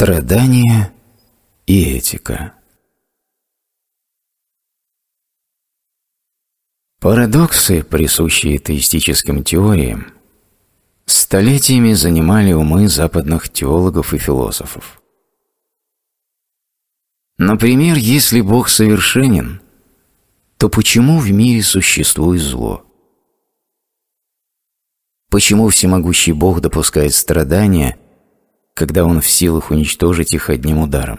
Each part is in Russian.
Страдания и этика. Парадоксы, присущие теистическим теориям, столетиями занимали умы западных теологов и философов. Например, если Бог совершенен, то почему в мире существует зло? Почему всемогущий Бог допускает страдания – когда он в силах уничтожить их одним ударом.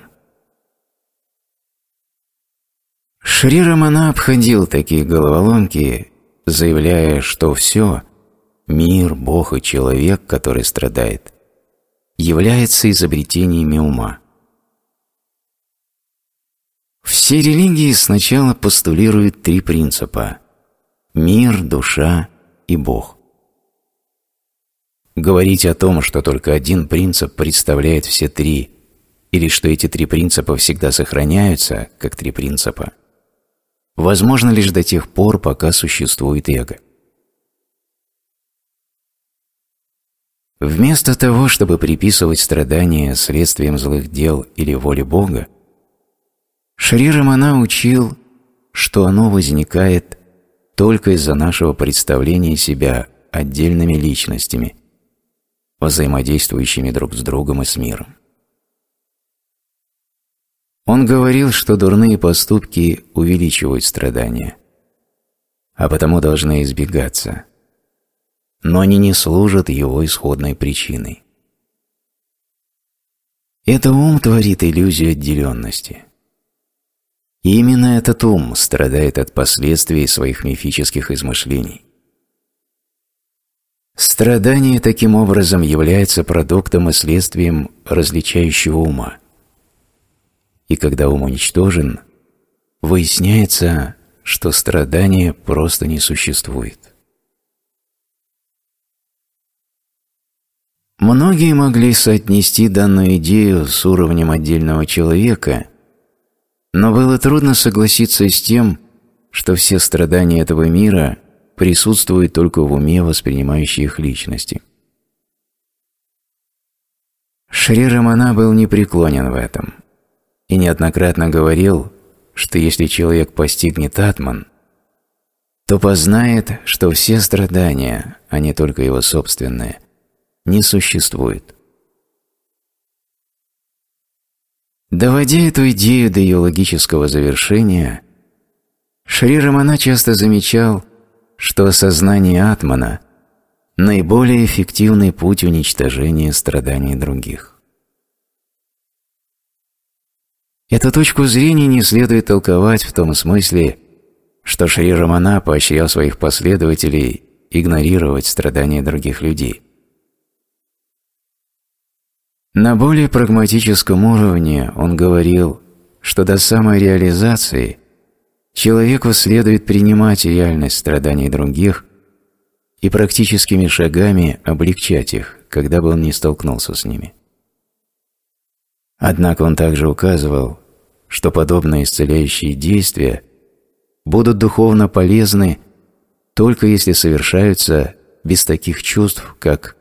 Шри Рамана обходил такие головоломки, заявляя, что все – мир, Бог и человек, который страдает – является изобретениями ума. Все религии сначала постулируют три принципа – мир, душа и Бог. Говорить о том, что только один принцип представляет все три, или что эти три принципа всегда сохраняются, как три принципа, возможно лишь до тех пор, пока существует эго. Вместо того, чтобы приписывать страдания следствием злых дел или воле Бога, Шри Рамана учил, что оно возникает только из-за нашего представления себя отдельными личностями, взаимодействующими друг с другом и с миром. Он говорил, что дурные поступки увеличивают страдания, а потому должны избегаться, но они не служат его исходной причиной. Это ум творит иллюзию отделенности. И именно этот ум страдает от последствий своих мифических измышлений. Страдание таким образом является продуктом и следствием различающего ума. И когда ум уничтожен, выясняется, что страдание просто не существует. Многие могли соотнести данную идею с уровнем отдельного человека, но было трудно согласиться с тем, что все страдания этого мира – присутствует только в уме воспринимающей их личности. Шри Рамана был непреклонен в этом и неоднократно говорил, что если человек постигнет Атман, то познает, что все страдания, а не только его собственные, не существуют. Доводя эту идею до ее логического завершения, Шри Рамана часто замечал, что сознание Атмана – наиболее эффективный путь уничтожения страданий других. Эту точку зрения не следует толковать в том смысле, что Шри Рамана поощрял своих последователей игнорировать страдания других людей. На более прагматическом уровне он говорил, что до самой реализации Человеку следует принимать реальность страданий других и практическими шагами облегчать их, когда бы он не столкнулся с ними. Однако он также указывал, что подобные исцеляющие действия будут духовно полезны только если совершаются без таких чувств, как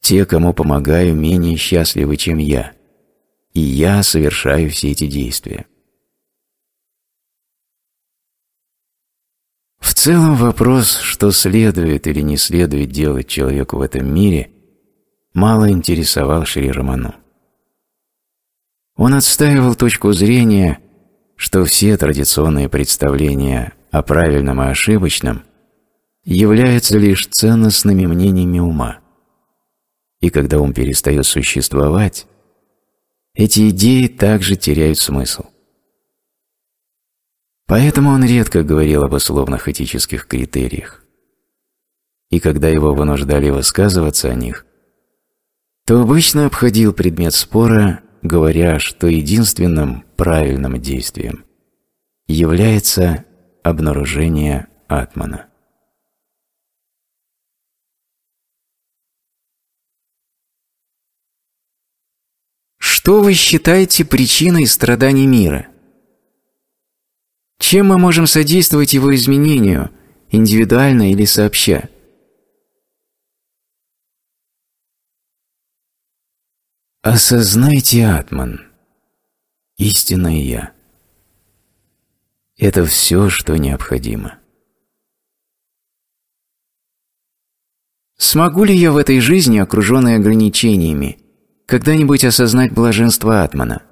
«те, кому помогаю, менее счастливы, чем я», и «я совершаю все эти действия». В целом вопрос, что следует или не следует делать человеку в этом мире, мало интересовал Шри Раману. Он отстаивал точку зрения, что все традиционные представления о правильном и ошибочном являются лишь ценностными мнениями ума. И когда ум перестает существовать, эти идеи также теряют смысл. Поэтому он редко говорил об условных этических критериях. И когда его вынуждали высказываться о них, то обычно обходил предмет спора, говоря, что единственным правильным действием является обнаружение атмана. Что вы считаете причиной страданий мира? Чем мы можем содействовать его изменению, индивидуально или сообща? Осознайте Атман, истинное Я. Это все, что необходимо. Смогу ли я в этой жизни, окруженной ограничениями, когда-нибудь осознать блаженство Атмана?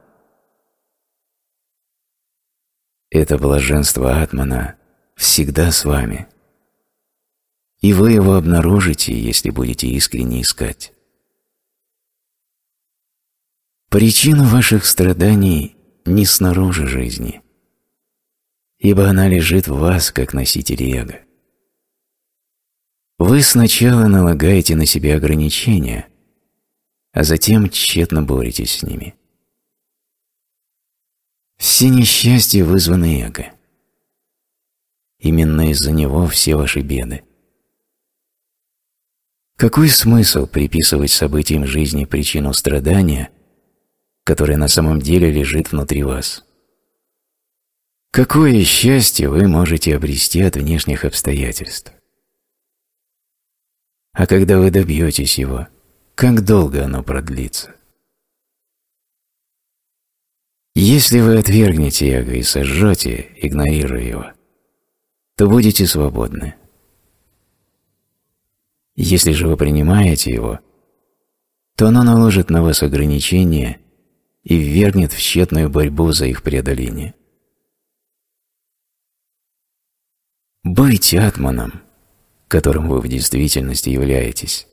Это блаженство Атмана всегда с вами. И вы его обнаружите, если будете искренне искать. Причина ваших страданий не снаружи жизни, ибо она лежит в вас, как носитель эго. Вы сначала налагаете на себя ограничения, а затем тщетно боретесь с ними – все несчастья вызваны эго. Именно из-за него все ваши беды. Какой смысл приписывать событиям жизни причину страдания, которая на самом деле лежит внутри вас? Какое счастье вы можете обрести от внешних обстоятельств? А когда вы добьетесь его, как долго оно продлится? Если вы отвергнете эго и сожжете, игнорируя его, то будете свободны. Если же вы принимаете его, то оно наложит на вас ограничения и ввергнет в тщетную борьбу за их преодоление. Быть атманом, которым вы в действительности являетесь,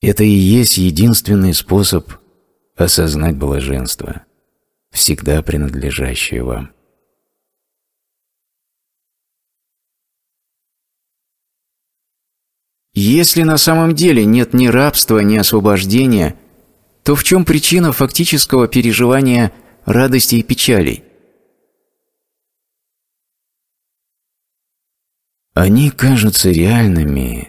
это и есть единственный способ осознать блаженство – всегда принадлежащее вам. Если на самом деле нет ни рабства, ни освобождения, то в чем причина фактического переживания радости и печалей? Они кажутся реальными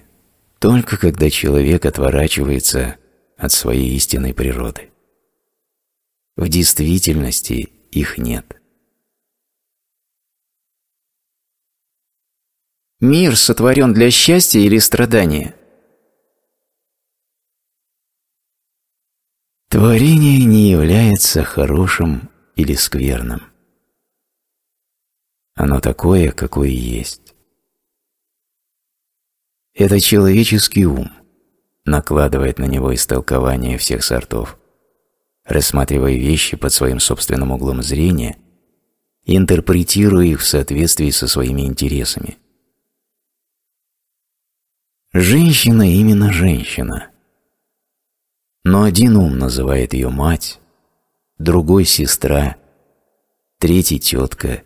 только когда человек отворачивается от своей истинной природы. В действительности их нет. Мир сотворен для счастья или страдания? Творение не является хорошим или скверным. Оно такое, какое есть. Это человеческий ум накладывает на него истолкование всех сортов – рассматривая вещи под своим собственным углом зрения и интерпретируя их в соответствии со своими интересами. Женщина именно женщина. Но один ум называет ее мать, другой – сестра, третий – тетка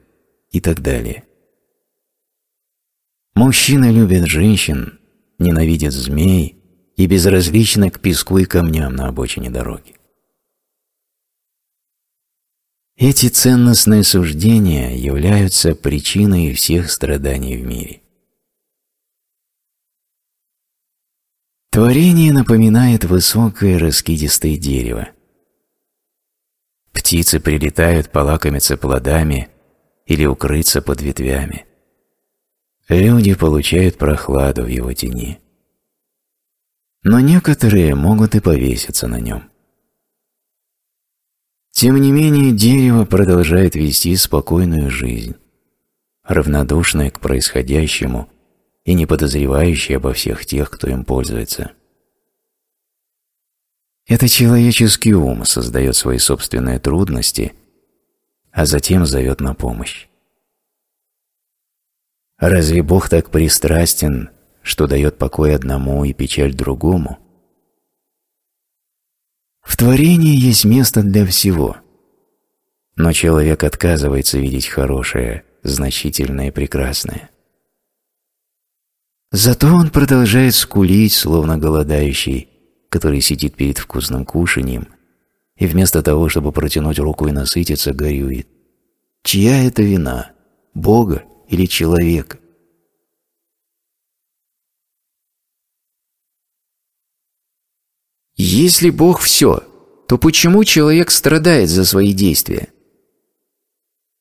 и так далее. Мужчины любят женщин, ненавидят змей и безразличны к песку и камням на обочине дороги. Эти ценностные суждения являются причиной всех страданий в мире. Творение напоминает высокое раскидистое дерево. Птицы прилетают полакомиться плодами или укрыться под ветвями. Люди получают прохладу в его тени. Но некоторые могут и повеситься на нем. Тем не менее, дерево продолжает вести спокойную жизнь, равнодушное к происходящему и не подозревающее обо всех тех, кто им пользуется. Это человеческий ум создает свои собственные трудности, а затем зовет на помощь. Разве Бог так пристрастен, что дает покой одному и печаль другому? В творении есть место для всего. Но человек отказывается видеть хорошее, значительное и прекрасное. Зато он продолжает скулить, словно голодающий, который сидит перед вкусным кушанием, и вместо того, чтобы протянуть руку и насытиться, горюет. Чья это вина? Бога или человека? Если Бог все, то почему человек страдает за свои действия?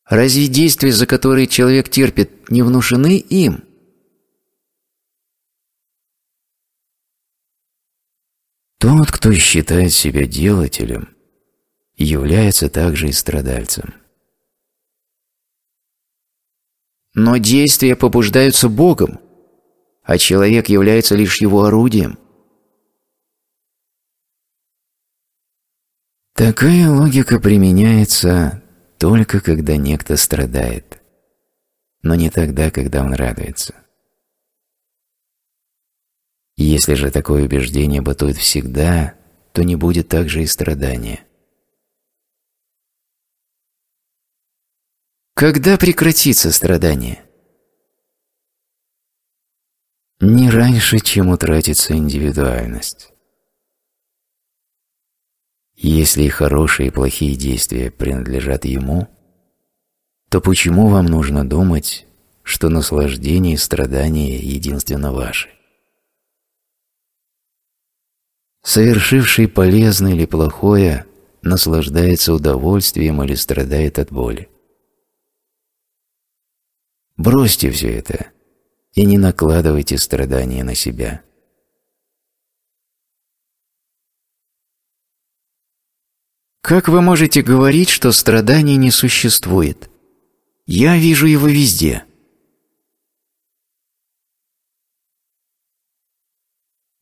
Разве действия, за которые человек терпит, не внушены им? Тот, кто считает себя делателем, является также и страдальцем. Но действия побуждаются Богом, а человек является лишь его орудием – Такая логика применяется только когда некто страдает, но не тогда, когда он радуется. Если же такое убеждение бытует всегда, то не будет также и страдания. Когда прекратится страдание? Не раньше, чем утратится индивидуальность. Если и хорошие и плохие действия принадлежат Ему, то почему вам нужно думать, что наслаждение и страдание единственно ваши? Совершивший полезное или плохое наслаждается удовольствием или страдает от боли. Бросьте все это и не накладывайте страдания на себя – Как вы можете говорить, что страдания не существует? Я вижу его везде.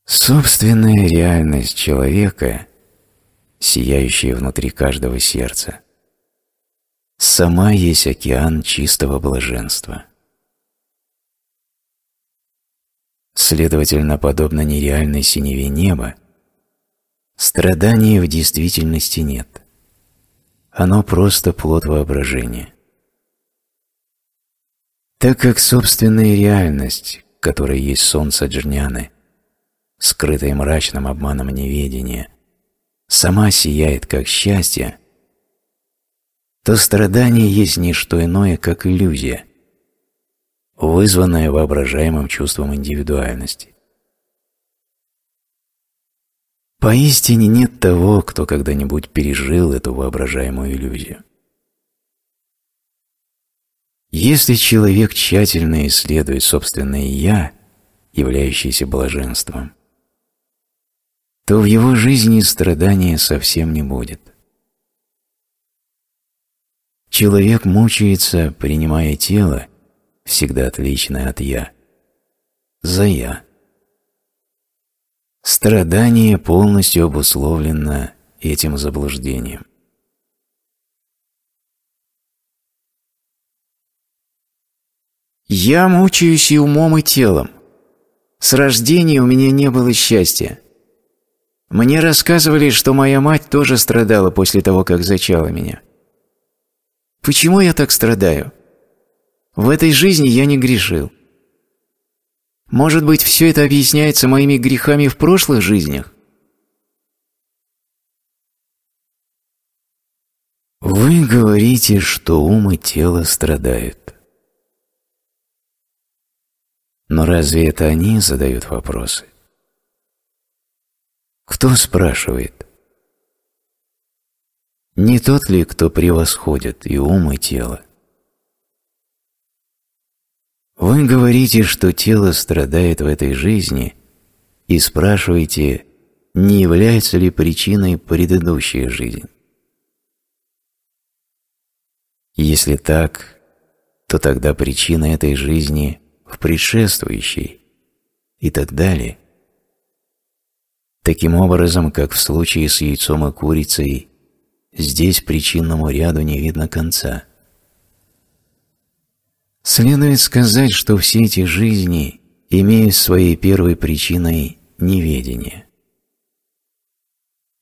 Собственная реальность человека, сияющая внутри каждого сердца, сама есть океан чистого блаженства. Следовательно, подобно нереальной синеве неба, Страдания в действительности нет. Оно просто плод воображения. Так как собственная реальность, которая есть солнце Джняны, скрытая мрачным обманом неведения, сама сияет как счастье, то страдание есть не что иное, как иллюзия, вызванная воображаемым чувством индивидуальности. Поистине нет того, кто когда-нибудь пережил эту воображаемую иллюзию. Если человек тщательно исследует собственное «я», являющееся блаженством, то в его жизни страдания совсем не будет. Человек мучается, принимая тело, всегда отличное от «я», за «я». Страдание полностью обусловлено этим заблуждением. Я мучаюсь и умом, и телом. С рождения у меня не было счастья. Мне рассказывали, что моя мать тоже страдала после того, как зачала меня. Почему я так страдаю? В этой жизни я не грешил. Может быть, все это объясняется моими грехами в прошлых жизнях? Вы говорите, что ум и тело страдают. Но разве это они задают вопросы? Кто спрашивает? Не тот ли, кто превосходит и ум, и тело? Вы говорите, что тело страдает в этой жизни, и спрашиваете, не является ли причиной предыдущая жизнь. Если так, то тогда причина этой жизни в предшествующей и так далее. Таким образом, как в случае с яйцом и курицей, здесь причинному ряду не видно конца – Следует сказать, что все эти жизни имеют своей первой причиной неведение.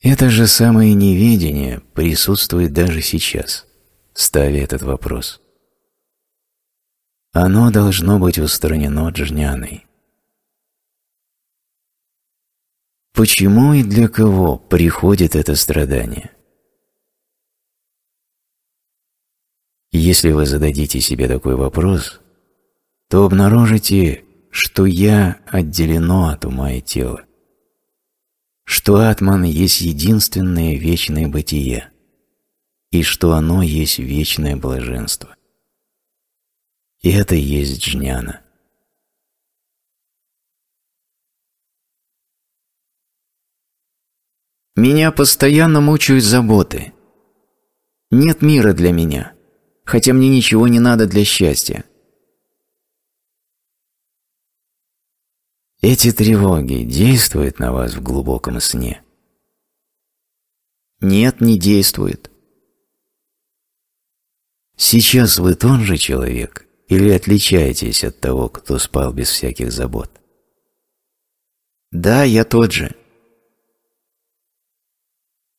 Это же самое неведение присутствует даже сейчас, ставя этот вопрос. Оно должно быть устранено джняной. Почему и для кого приходит это страдание? если вы зададите себе такой вопрос, то обнаружите, что «я» отделено от ума и тела, что Атман есть единственное вечное бытие, и что оно есть вечное блаженство. И это есть джняна. Меня постоянно мучают заботы. Нет мира для меня хотя мне ничего не надо для счастья. Эти тревоги действуют на вас в глубоком сне? Нет, не действует. Сейчас вы тот же человек или отличаетесь от того, кто спал без всяких забот? Да, я тот же.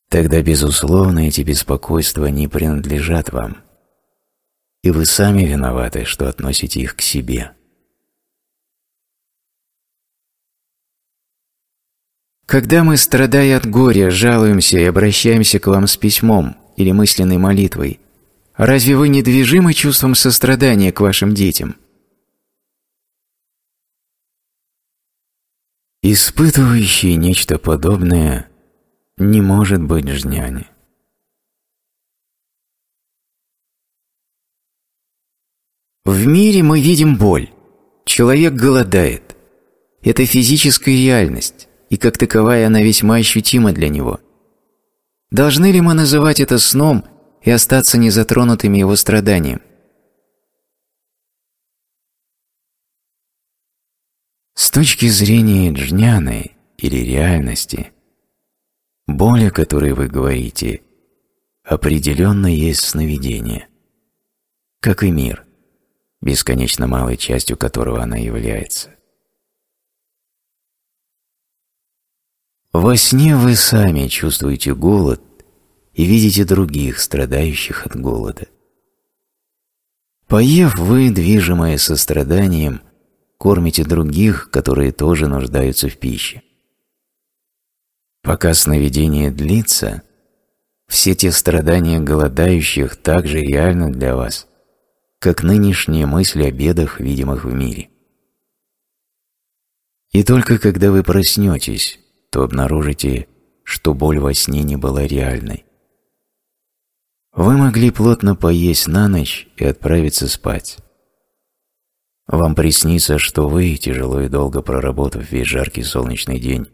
Тогда, безусловно, эти беспокойства не принадлежат вам и вы сами виноваты, что относите их к себе. Когда мы, страдая от горя, жалуемся и обращаемся к вам с письмом или мысленной молитвой, разве вы не движимы чувством сострадания к вашим детям? Испытывающий нечто подобное не может быть жняне. В мире мы видим боль. Человек голодает. Это физическая реальность, и как таковая она весьма ощутима для него. Должны ли мы называть это сном и остаться незатронутыми его страданием? С точки зрения джняны или реальности, боль, о которой вы говорите, определенно есть сновидение, как и мир бесконечно малой частью которого она является. Во сне вы сами чувствуете голод и видите других, страдающих от голода. Поев вы, движимое состраданием, кормите других, которые тоже нуждаются в пище. Пока сновидение длится, все те страдания голодающих также реальны для вас – как нынешние мысли о бедах, видимых в мире. И только когда вы проснетесь, то обнаружите, что боль во сне не была реальной. Вы могли плотно поесть на ночь и отправиться спать. Вам приснится, что вы, тяжело и долго проработав весь жаркий солнечный день,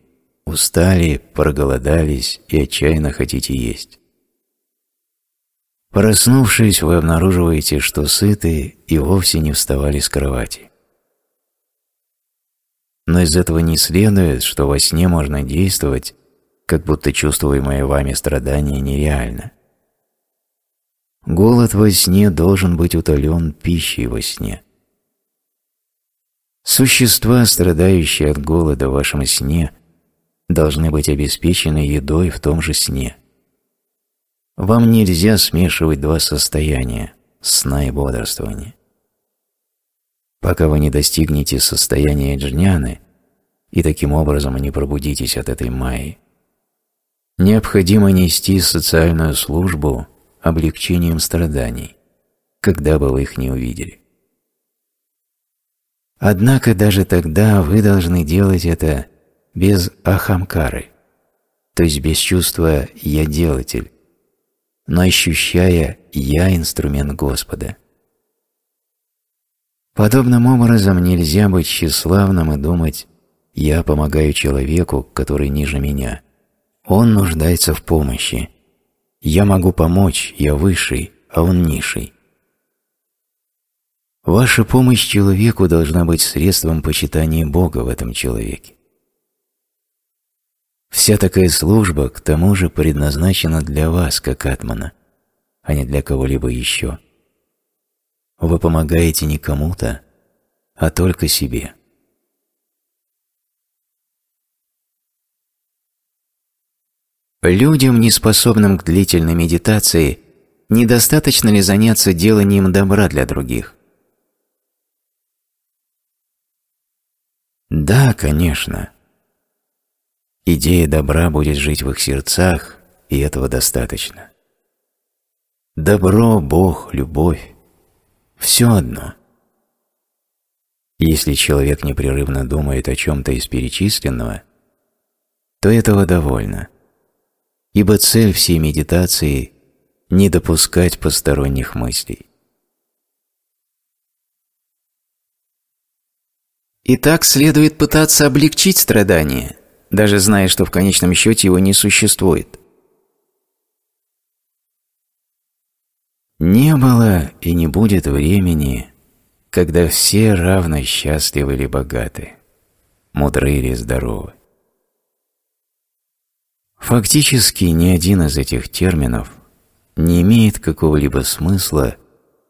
устали, проголодались и отчаянно хотите есть. Проснувшись, вы обнаруживаете, что сыты и вовсе не вставали с кровати. Но из этого не следует, что во сне можно действовать, как будто чувствуемое вами страдание нереально. Голод во сне должен быть утолен пищей во сне. Существа, страдающие от голода в вашем сне, должны быть обеспечены едой в том же сне – вам нельзя смешивать два состояния – сна и бодрствования. Пока вы не достигнете состояния джняны и таким образом не пробудитесь от этой майи, необходимо нести социальную службу облегчением страданий, когда бы вы их не увидели. Однако даже тогда вы должны делать это без ахамкары, то есть без чувства «я делатель», но ощущая «я инструмент Господа». Подобным образом нельзя быть тщеславным и думать «я помогаю человеку, который ниже меня». Он нуждается в помощи. Я могу помочь, я высший, а он низший. Ваша помощь человеку должна быть средством почитания Бога в этом человеке. Вся такая служба, к тому же, предназначена для вас, как атмана, а не для кого-либо еще. Вы помогаете не кому-то, а только себе. Людям, не способным к длительной медитации, недостаточно ли заняться деланием добра для других? Да, конечно. Идея добра будет жить в их сердцах, и этого достаточно. Добро, Бог, любовь – все одно. Если человек непрерывно думает о чем-то из перечисленного, то этого довольно, ибо цель всей медитации – не допускать посторонних мыслей. Итак, следует пытаться облегчить страдания – даже зная, что в конечном счете его не существует. Не было и не будет времени, когда все равно счастливы или богаты, мудры или здоровы. Фактически ни один из этих терминов не имеет какого-либо смысла,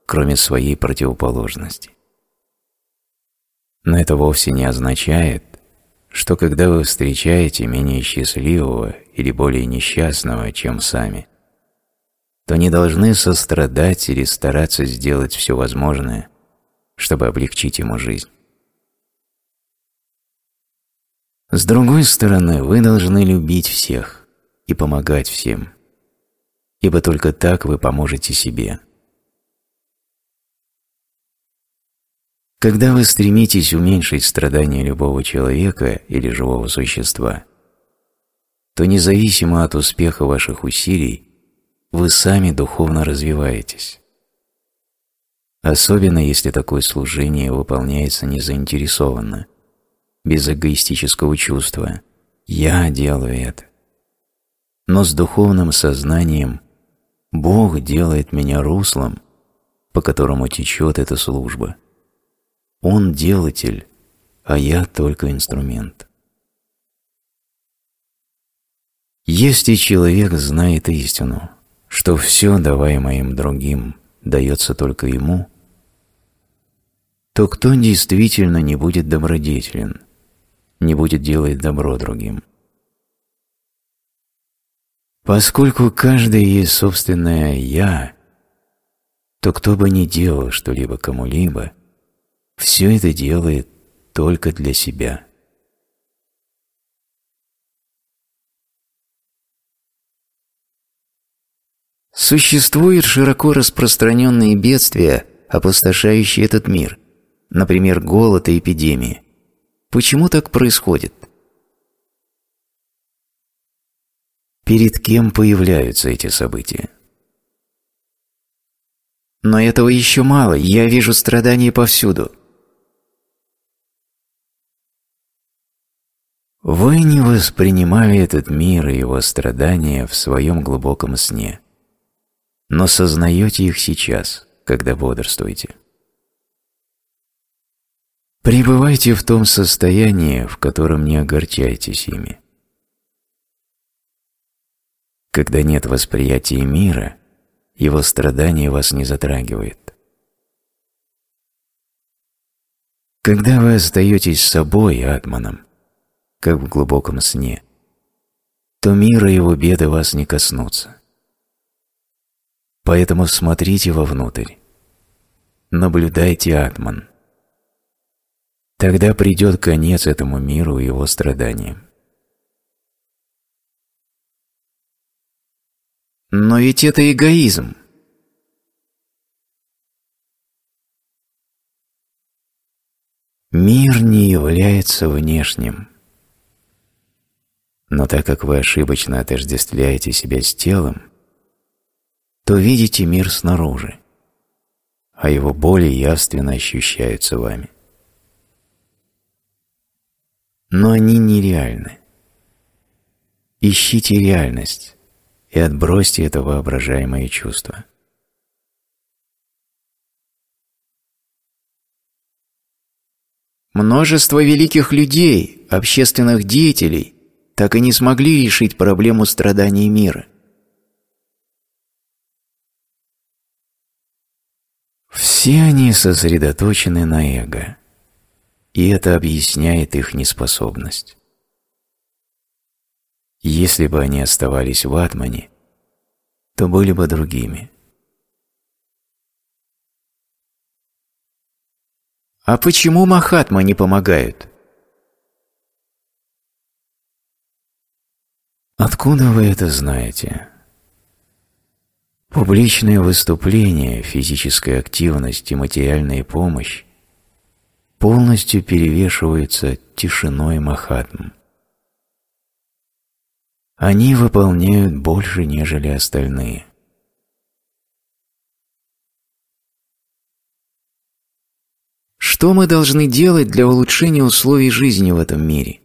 кроме своей противоположности. Но это вовсе не означает, что когда вы встречаете менее счастливого или более несчастного, чем сами, то не должны сострадать или стараться сделать все возможное, чтобы облегчить ему жизнь. С другой стороны, вы должны любить всех и помогать всем, ибо только так вы поможете себе – Когда вы стремитесь уменьшить страдания любого человека или живого существа, то независимо от успеха ваших усилий, вы сами духовно развиваетесь. Особенно если такое служение выполняется незаинтересованно, без эгоистического чувства «я делаю это». Но с духовным сознанием «Бог делает меня руслом», по которому течет эта служба – он делатель, а я только инструмент. Если человек знает истину, что все, даваемое им другим, дается только ему, то кто действительно не будет добродетелен, не будет делать добро другим? Поскольку каждый есть собственное «я», то кто бы ни делал что-либо кому-либо – все это делает только для себя. Существуют широко распространенные бедствия, опустошающие этот мир, например, голод и эпидемии. Почему так происходит? Перед кем появляются эти события? Но этого еще мало, я вижу страдания повсюду – Вы не воспринимали этот мир и его страдания в своем глубоком сне, но сознаете их сейчас, когда бодрствуете. Пребывайте в том состоянии, в котором не огорчаетесь ими. Когда нет восприятия мира, его страдания вас не затрагивает. Когда вы остаетесь собой, атманом, как в глубоком сне, то мира его беды вас не коснутся. Поэтому смотрите вовнутрь, наблюдайте Атман. Тогда придет конец этому миру и его страданиям. Но ведь это эгоизм. Мир не является внешним – но так как вы ошибочно отождествляете себя с телом, то видите мир снаружи, а его боли явственно ощущаются вами. Но они нереальны. Ищите реальность и отбросьте это воображаемое чувство. Множество великих людей, общественных деятелей, так и не смогли решить проблему страданий мира. Все они сосредоточены на эго, и это объясняет их неспособность. Если бы они оставались в атмане, то были бы другими. А почему Махатма не помогают? Откуда вы это знаете? Публичные выступления, физическая активность и материальная помощь полностью перевешиваются тишиной Махатм. Они выполняют больше, нежели остальные. Что мы должны делать для улучшения условий жизни в этом мире?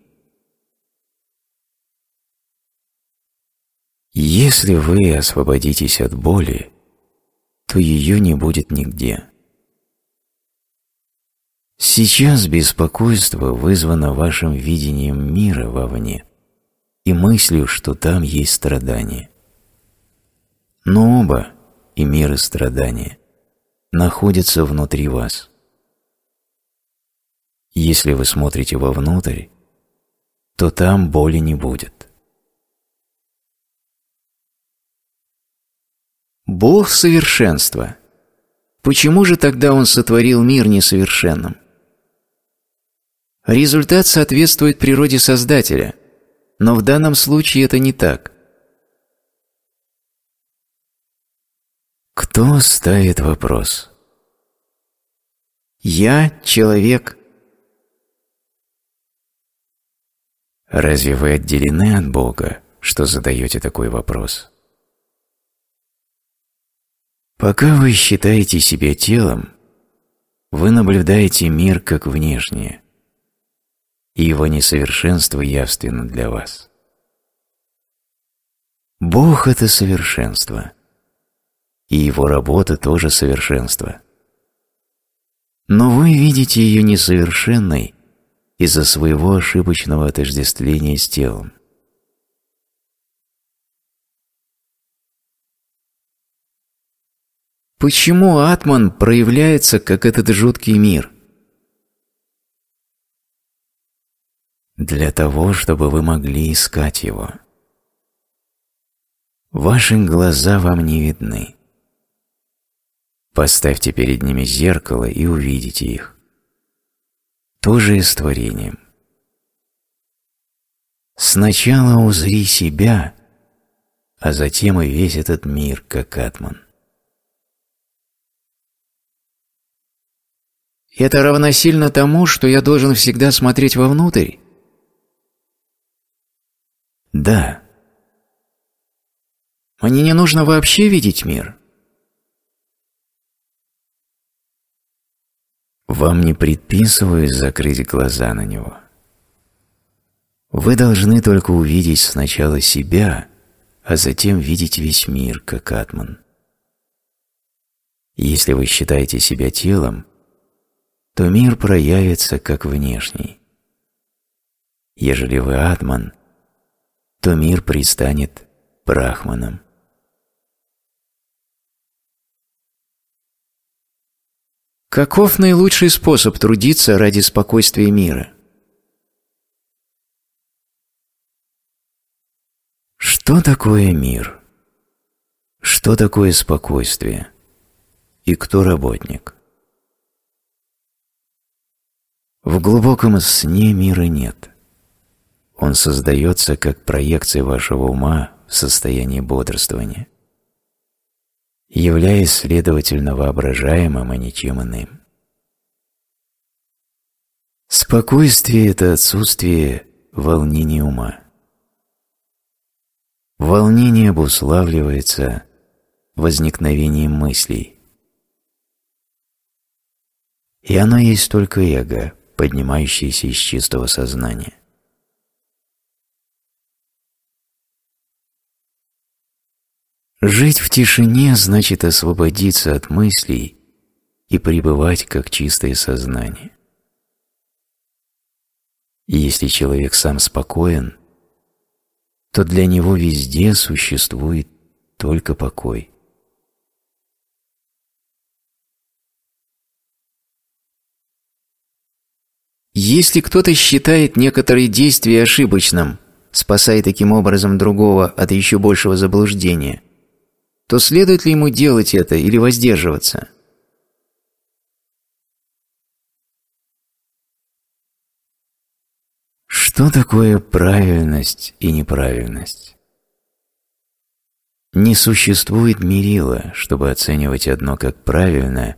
Если вы освободитесь от боли, то ее не будет нигде. Сейчас беспокойство вызвано вашим видением мира вовне и мыслью, что там есть страдания. Но оба, и мир и страдания, находятся внутри вас. Если вы смотрите вовнутрь, то там боли не будет. Бог – совершенство. Почему же тогда Он сотворил мир несовершенным? Результат соответствует природе Создателя, но в данном случае это не так. Кто ставит вопрос? Я – человек. Разве вы отделены от Бога, что задаете такой вопрос? Пока вы считаете себя телом, вы наблюдаете мир как внешнее, и его несовершенство явственно для вас. Бог – это совершенство, и его работа тоже совершенство. Но вы видите ее несовершенной из-за своего ошибочного отождествления с телом. Почему Атман проявляется как этот жуткий мир? Для того, чтобы вы могли искать его. Ваши глаза вам не видны. Поставьте перед ними зеркало и увидите их. То же и с творением. Сначала узри себя, а затем и весь этот мир, как Атман. Это равносильно тому, что я должен всегда смотреть вовнутрь? Да. Мне не нужно вообще видеть мир. Вам не предписывают закрыть глаза на него. Вы должны только увидеть сначала себя, а затем видеть весь мир, как Атман. Если вы считаете себя телом, то мир проявится как внешний. Ежели вы атман, то мир предстанет брахманом. Каков наилучший способ трудиться ради спокойствия мира? Что такое мир? Что такое спокойствие? И кто работник? В глубоком сне мира нет. Он создается как проекция вашего ума в состоянии бодрствования, являясь, следовательно, воображаемым, и а ничем иным. Спокойствие – это отсутствие волнения ума. Волнение обуславливается возникновением мыслей. И оно есть только эго, поднимающиеся из чистого сознания. Жить в тишине значит освободиться от мыслей и пребывать как чистое сознание. И если человек сам спокоен, то для него везде существует только покой. Если кто-то считает некоторые действия ошибочным, спасая таким образом другого от еще большего заблуждения, то следует ли ему делать это или воздерживаться? Что такое правильность и неправильность? Не существует мерила, чтобы оценивать одно как правильное,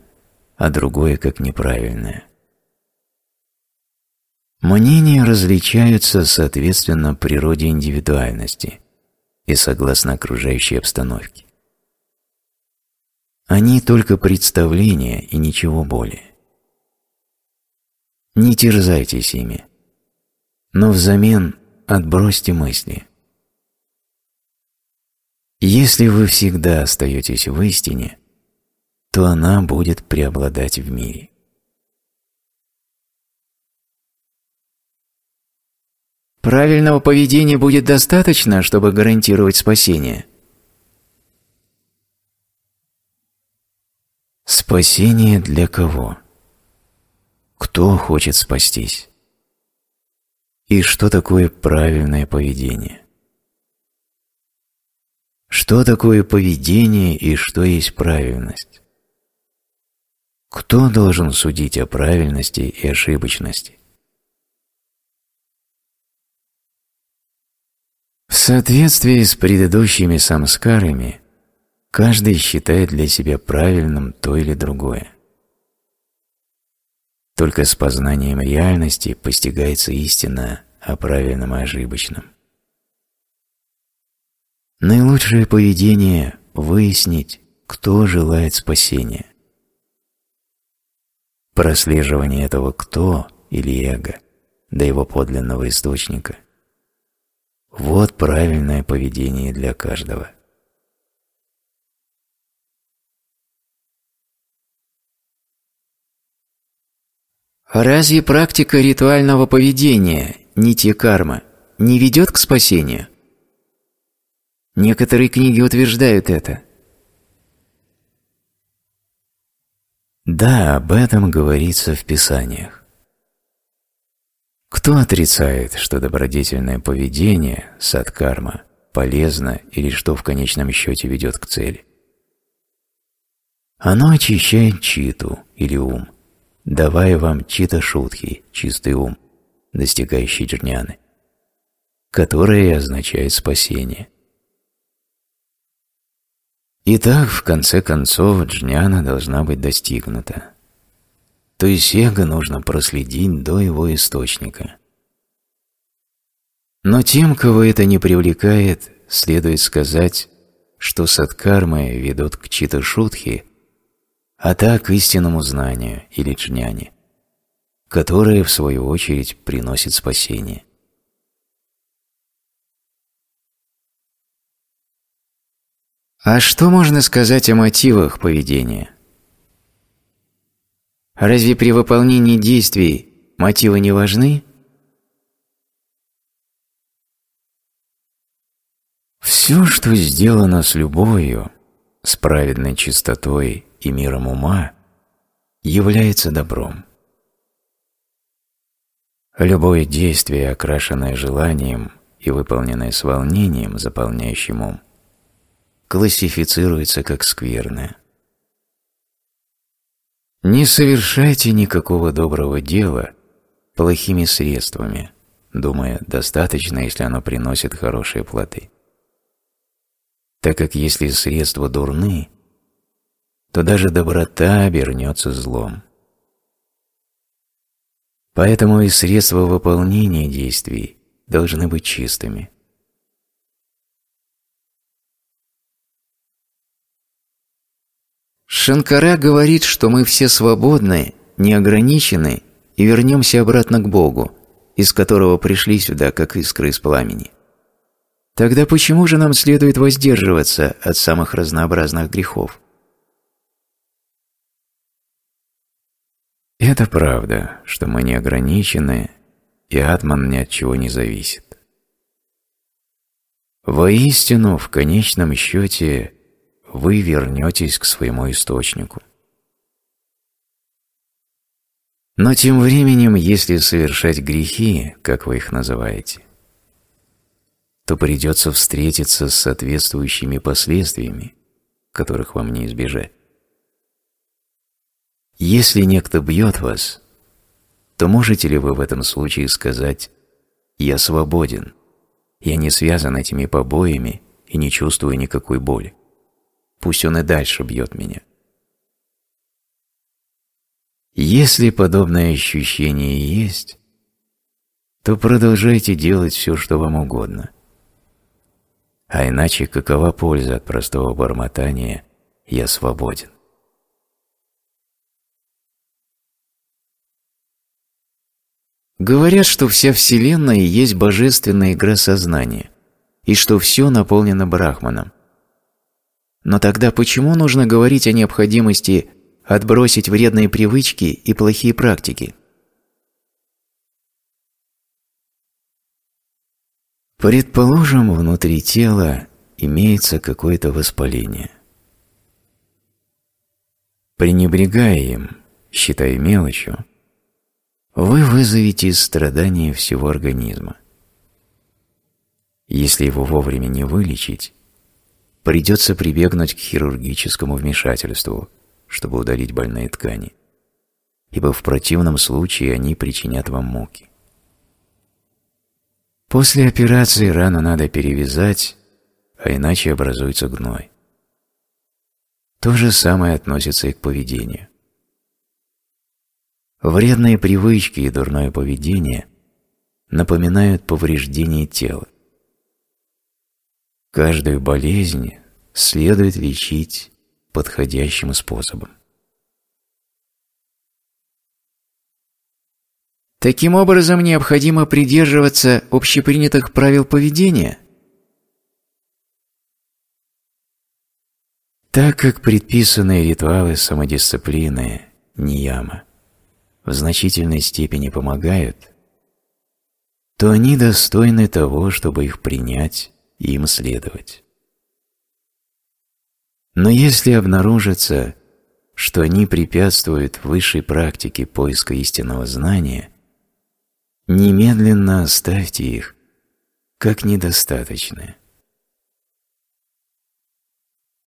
а другое как неправильное. Мнения различаются соответственно природе индивидуальности и согласно окружающей обстановке. Они только представления и ничего более. Не терзайтесь ими, но взамен отбросьте мысли. Если вы всегда остаетесь в истине, то она будет преобладать в мире. Правильного поведения будет достаточно, чтобы гарантировать спасение. Спасение для кого? Кто хочет спастись? И что такое правильное поведение? Что такое поведение и что есть правильность? Кто должен судить о правильности и ошибочности? В соответствии с предыдущими самскарами, каждый считает для себя правильным то или другое. Только с познанием реальности постигается истина о правильном и ошибочном. Наилучшее поведение – выяснить, кто желает спасения. Прослеживание этого «кто» или «эго» до его подлинного источника – вот правильное поведение для каждого. А разве практика ритуального поведения, нити кармы, не ведет к спасению? Некоторые книги утверждают это. Да, об этом говорится в Писаниях. Кто отрицает, что добродетельное поведение, садкарма, полезно или что в конечном счете ведет к цели? Оно очищает читу или ум, давая вам чита-шутхи, чистый ум, достигающий джняны, которое означает спасение. Итак, в конце концов, джняна должна быть достигнута то есть эго нужно проследить до его источника. Но тем, кого это не привлекает, следует сказать, что садкармы ведут к читашутхи, а так к истинному знанию или джняне, которое, в свою очередь, приносит спасение. А что можно сказать о мотивах поведения? Разве при выполнении действий мотивы не важны? Все, что сделано с любовью, с праведной чистотой и миром ума, является добром. Любое действие, окрашенное желанием и выполненное с волнением, заполняющим ум, классифицируется как скверное – не совершайте никакого доброго дела плохими средствами, думая, достаточно, если оно приносит хорошие плоды. Так как если средства дурны, то даже доброта обернется злом. Поэтому и средства выполнения действий должны быть чистыми – Шанкара говорит, что мы все свободны, неограничены и вернемся обратно к Богу, из которого пришли сюда, как искры из пламени. Тогда почему же нам следует воздерживаться от самых разнообразных грехов? Это правда, что мы неограничены и атман ни от чего не зависит. Воистину, в конечном счете, вы вернетесь к своему источнику. Но тем временем, если совершать грехи, как вы их называете, то придется встретиться с соответствующими последствиями, которых вам не избежать. Если некто бьет вас, то можете ли вы в этом случае сказать «Я свободен, я не связан этими побоями и не чувствую никакой боли»? пусть он и дальше бьет меня. Если подобное ощущение есть, то продолжайте делать все, что вам угодно. А иначе какова польза от простого бормотания «я свободен»? Говорят, что вся Вселенная есть божественная игра сознания, и что все наполнено Брахманом, но тогда почему нужно говорить о необходимости отбросить вредные привычки и плохие практики? Предположим, внутри тела имеется какое-то воспаление. Пренебрегая им, считая мелочью, вы вызовете страдания всего организма. Если его вовремя не вылечить, Придется прибегнуть к хирургическому вмешательству, чтобы удалить больные ткани, ибо в противном случае они причинят вам муки. После операции рану надо перевязать, а иначе образуется гной. То же самое относится и к поведению. Вредные привычки и дурное поведение напоминают повреждение тела. Каждую болезнь следует лечить подходящим способом. Таким образом, необходимо придерживаться общепринятых правил поведения? Так как предписанные ритуалы самодисциплины нияма в значительной степени помогают, то они достойны того, чтобы их принять и им следовать. Но если обнаружится, что они препятствуют высшей практике поиска истинного знания, немедленно оставьте их как недостаточное.